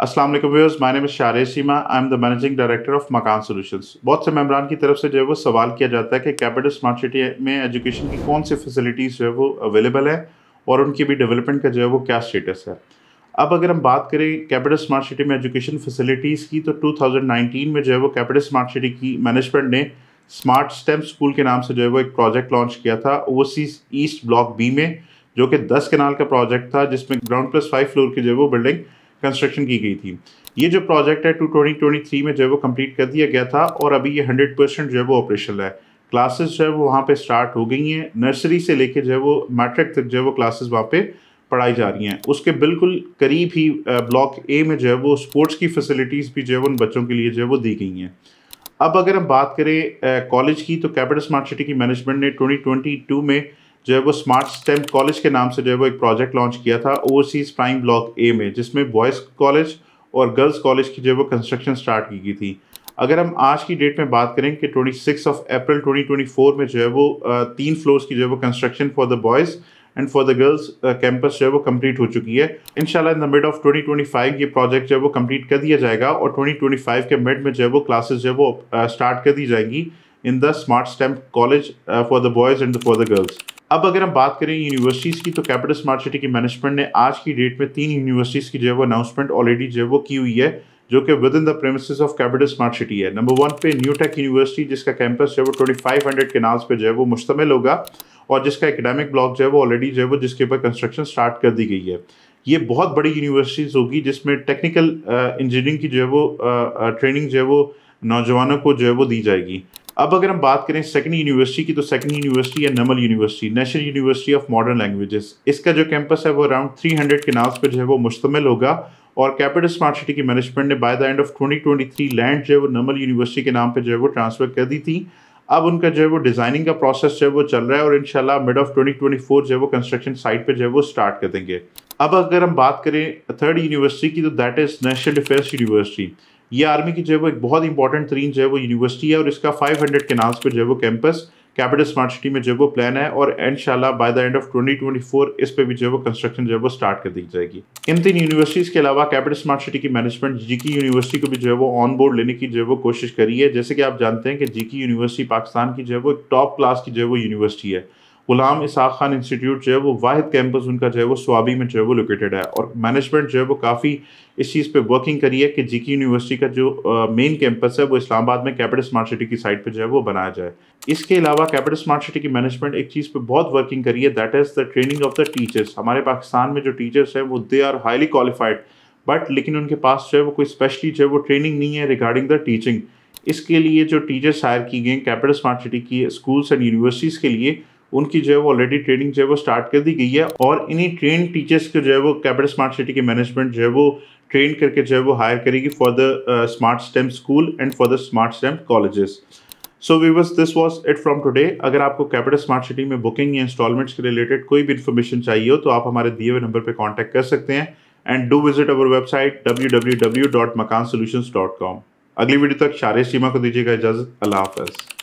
Aslam viewers viewers my name is Seema I am the managing director of Makaan solutions बहुत से मेम्बरान की तरफ से जो है वो सवाल किया जाता है कि कैपिटल स्मार्ट सिटी में एजुकेशन की कौन सी फैसिलिटीज़ जो है वो अवेलेबल है और उनकी भी डेवलपमेंट का जो है वो क्या स्टेटस है अब अगर हम बात करें कैपिटल स्मार्ट सिटी में एजुकेशन फैसिलिटीज़ की तो टू में जो है वो कैपिटल स्मार्ट सिटी की मैनेजमेंट ने स्मार्ट स्टेम स्कूल के नाम से जो है वो एक प्रोजेक्ट लॉन्च किया था ओवरसीज ईस्ट ब्लॉक बी में जो कि दस कनाल का प्रोजेक्ट था जिसमें ग्राउंड प्लस फाइव फ्लोर की जो है वो बिल्डिंग कंस्ट्रक्शन की गई थी ये जो प्रोजेक्ट है टू ट्वेंटी ट्वेंटी थ्री में जो है वो कम्प्लीट कर दिया गया था और अभी ये हंड्रेड परसेंट जो है वो ऑपरेशनल है क्लासेस जो है वो वहाँ पे स्टार्ट हो गई हैं नर्सरी से लेके जो है वो मैट्रिक तक जो है वो क्लासेस वहाँ पे पढ़ाई जा रही हैं उसके बिल्कुल करीब ही ब्लॉक ए में जो है वो स्पोर्ट्स की फैसिलिटीज़ भी जो है उन बच्चों के लिए जो है वो दी गई हैं अब अगर हम बात करें कॉलेज की तो कैपिटल स्मार्ट सिटी की मैनेजमेंट ने ट्वेंटी में जो है वो स्मार्ट स्टेम कॉलेज के नाम से जो है वो एक प्रोजेक्ट लॉन्च किया था ओवरसीज प्राइम ब्लॉक ए में जिसमें बॉयज़ कॉलेज और गर्ल्स कॉलेज की जो है वो कंस्ट्रक्शन स्टार्ट की गई थी अगर हम आज की डेट में बात करें कि 26 ऑफ अप्रैल 2024 में जो है वो तीन फ्लोर्स की जो है वो construction for the boys and for the girls campus जो है वो कंप्लीट हो चुकी है इनशाला इन द मिड ऑफ 2025 ये प्रोजेक्ट जो है वो कंप्लीट कर दिया जाएगा और 2025 के मिड में जो है वो क्लासेज जो है वो स्टार्ट कर दी जाएंगी in the smart stamp college for the boys and for the girls अब अगर हम बात करें यूनिवर्सिटीज़ की तो कैपिटल स्मार्ट सिटी की मैनेजमेंट ने आज की डेट में तीन यूनिवर्सिटीज़ की जो है वो अनाउंसमेंट ऑलरेडी जो है वो की हुई है जो कि within the premise of capital smart city है नंबर वन पे न्यू टेक यूनिवर्सिटी जिसका कैंपस जो है वो ट्वेंटी फाइव हंड्रेड के केनाल्स पे जो है वो मुश्तमिल होगा और जिसका एकेडमिक ब्लॉक जो है वो ऑलरेडी जो है वो जिसके ऊपर कंस्ट्रक्शन स्टार्ट कर दी गई है ये बहुत बड़ी यूनिवर्सिटीज़ होगी जिसमें टेक्निकल इंजीनियरिंग uh, की जो है वो ट्रेनिंग uh, uh, जो है वो नौजवानों को जो है वो दी जाएगी अब अगर हम बात करें सेकंड यूनिवर्सिटी की तो सेकंड यूनिवर्सिटी है NUML university national university of modern languages इसका जो कैंपस है वो अराउंड 300 हंड्रेड के नाम पर जो है वो मुश्तमिल होगा और कैपिटल स्मार्ट सिटी की मैनेजमेंट ने by the end of 2023 land जो है वो नमल यूनिवर्सिटी के नाम पर जो है वो ट्रांसफ़र कर दी थी अब उनका जो है वो डिज़ाइनिंग का प्रोसेस जो है वो चल रहा है और इन मिड ऑफ ट्वेंटी जो है वो कंस्ट्रक्शन साइट पर जो है वो स्टार्ट कर देंगे अब अगर हम बात करें थर्ड यूनिवर्सिटी की तो that is national defence university ये आर्मी की जो है वो एक बहुत इंपॉर्टेंट तरीन जो है वो यूनिवर्सिटी है और इसका 500 हंड्रेड के नाम पर जो है वो कैंपस कैपिटल स्मार्ट सिटी में जो है वो प्लान है और in by the end of 2024 इस पे भी जो है वो कंस्ट्रक्शन जो है वो स्टार्ट कर दी जाएगी इन तीन यूनिवर्सिटीज़ के अलावा कैपिटल स्मार्ट सिटी की मैनेजमेंट जीकी यूनिवर्सिटी को भी जो है वो ऑन बोर्ड लेने की जो है वो कोशिश करी है जैसे कि आप जानते हैं कि जीकी यूनिवर्सिटी पाकिस्तान की जो है वो टॉप क्लास की जो है वो यूनिवर्सिटी है गुलाम इसाक खान इंस्टीट्यूट जो है वो वाद कैंपस उनका जो है वो स्वाबी में जो है वो लोकेटेड है और मैनेजमेंट जो है वो काफ़ी इस चीज़ पे वर्किंग करी है कि जीके यूनिवर्सिटी का जो मेन कैंपस है वो इस्लामाबाद में कैपिटल स्मार्ट सिटी की साइड पे जो है वो बनाया जाए इसके अलावा कैपिटल स्मार्ट सिटी की मैनेजमेंट एक चीज़ पे बहुत वर्किंग करी है that is the training of the teachers हमारे पाकिस्तान में जो टीचर्स हैं वो they are highly qualified but लेकिन उनके पास जो है वो कोई स्पेशली जो है वो ट्रेनिंग नहीं है रिगार्डिंग द टीचिंग इसके लिए जो टीचर्स हायर की गई कैपिटल स्मार्ट सिटी की स्कूल्स एंड यूनिवर्सिटीज़ के लिए उनकी जो है वो ऑलरेडी ट्रेनिंग जो है वो स्टार्ट कर दी गई है और इन्हीं ट्रेन टीचर्स को जो है वो कैपिटल स्मार्ट सिटी के मैनेजमेंट जो है वो ट्रेन करके जो है वो हायर करेगी for the smart stem school and for the smart stem colleges so viewers this was it from today अगर आपको कैपिटल स्मार्ट सिटी में बुकिंग या इंस्टॉलमेंट्स के रिलेटेड कोई भी इन्फॉर्मेशन चाहिए हो तो आप हमारे दिए हुए नंबर पर कॉन्टैक्ट कर सकते हैं and do visit our website W अगली वीडियो तक शारे सीमा को दीजिएगा इजाज़त अल्लाह हाफ़